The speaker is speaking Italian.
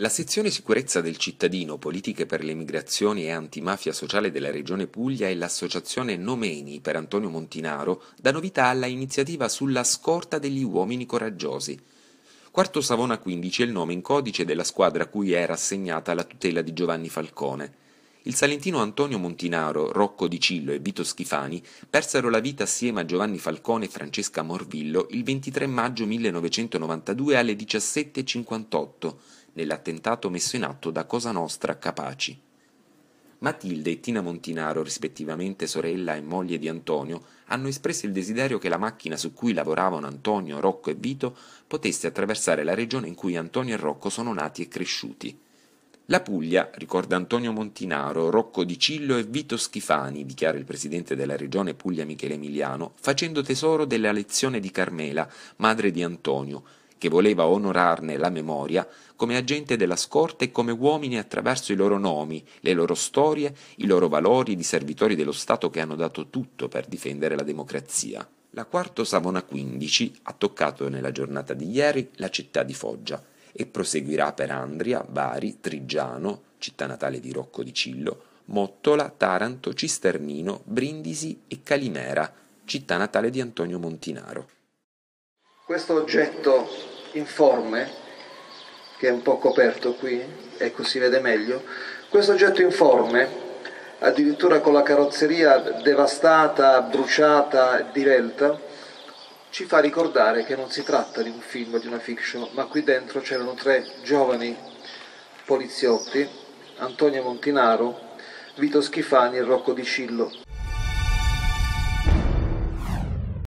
La sezione sicurezza del cittadino, politiche per le migrazioni e antimafia sociale della Regione Puglia e l'associazione Nomeni per Antonio Montinaro dà novità alla iniziativa sulla scorta degli uomini coraggiosi. Quarto Savona 15 è il nome in codice della squadra a cui era assegnata la tutela di Giovanni Falcone il salentino Antonio Montinaro, Rocco Di Cillo e Vito Schifani persero la vita assieme a Giovanni Falcone e Francesca Morvillo il 23 maggio 1992 alle 17.58 nell'attentato messo in atto da Cosa Nostra a Capaci. Matilde e Tina Montinaro, rispettivamente sorella e moglie di Antonio, hanno espresso il desiderio che la macchina su cui lavoravano Antonio, Rocco e Vito potesse attraversare la regione in cui Antonio e Rocco sono nati e cresciuti. La Puglia, ricorda Antonio Montinaro, Rocco Di Cillo e Vito Schifani, dichiara il presidente della regione Puglia Michele Emiliano, facendo tesoro della lezione di Carmela, madre di Antonio, che voleva onorarne la memoria come agente della scorta e come uomini attraverso i loro nomi, le loro storie, i loro valori di servitori dello Stato che hanno dato tutto per difendere la democrazia. La quarto Savona 15 ha toccato nella giornata di ieri la città di Foggia e proseguirà per Andria, Bari, Trigiano, città natale di Rocco di Cillo, Mottola, Taranto, Cisternino, Brindisi e Calimera, città natale di Antonio Montinaro. Questo oggetto informe, che è un po' coperto qui, ecco si vede meglio, questo oggetto informe, addirittura con la carrozzeria devastata, bruciata, divelta, ci fa ricordare che non si tratta di un film, di una fiction, ma qui dentro c'erano tre giovani poliziotti, Antonio Montinaro, Vito Schifani e Rocco Di Cillo.